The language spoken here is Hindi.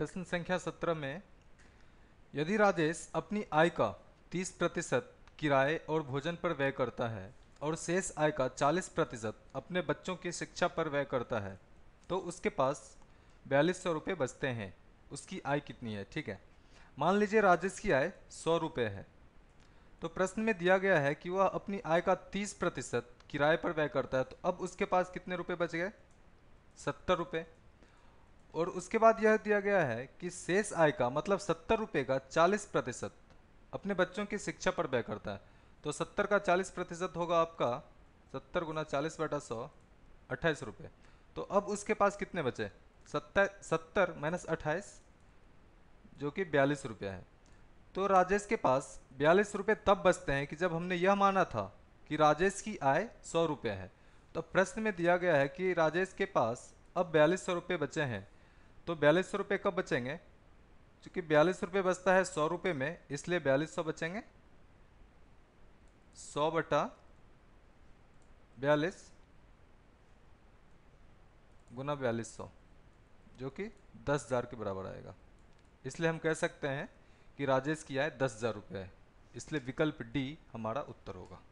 प्रश्न संख्या सत्रह में यदि राजेश अपनी आय का तीस प्रतिशत किराए और भोजन पर व्यय करता है और शेष आय का चालीस प्रतिशत अपने बच्चों की शिक्षा पर व्यय करता है तो उसके पास बयालीस सौ रुपये बचते हैं उसकी आय कितनी है ठीक है मान लीजिए राजेश की आय सौ रुपये है तो प्रश्न में दिया गया है कि वह अपनी आय का तीस प्रतिशत किराए पर व्यय करता है तो अब उसके पास कितने रुपये बच गए सत्तर रुपये और उसके बाद यह दिया गया है कि शेष आय का मतलब सत्तर रुपये का चालीस प्रतिशत अपने बच्चों की शिक्षा पर व्यय करता है तो सत्तर का चालीस प्रतिशत होगा आपका सत्तर गुना चालीस बटा सौ अट्ठाईस रुपये तो अब उसके पास कितने बचे सत्तर सत्तर माइनस अट्ठाईस जो कि बयालीस रुपये है तो राजेश के पास बयालीस रुपये तब बचते हैं कि जब हमने यह माना था कि राजेश की आय सौ रुपये है तो प्रश्न में दिया गया है कि राजेश के पास अब बयालीस सौ रुपये बचे हैं तो बयालीस रुपये कब बचेंगे क्योंकि बयालीस रुपये बचता है सौ रुपये में इसलिए बयालीस सौ बचेंगे सौ बटा बयालीस गुना बयालीस सौ जो कि दस हज़ार के बराबर आएगा इसलिए हम कह सकते हैं कि राजेश की आय दस हज़ार रुपये है इसलिए विकल्प डी हमारा उत्तर होगा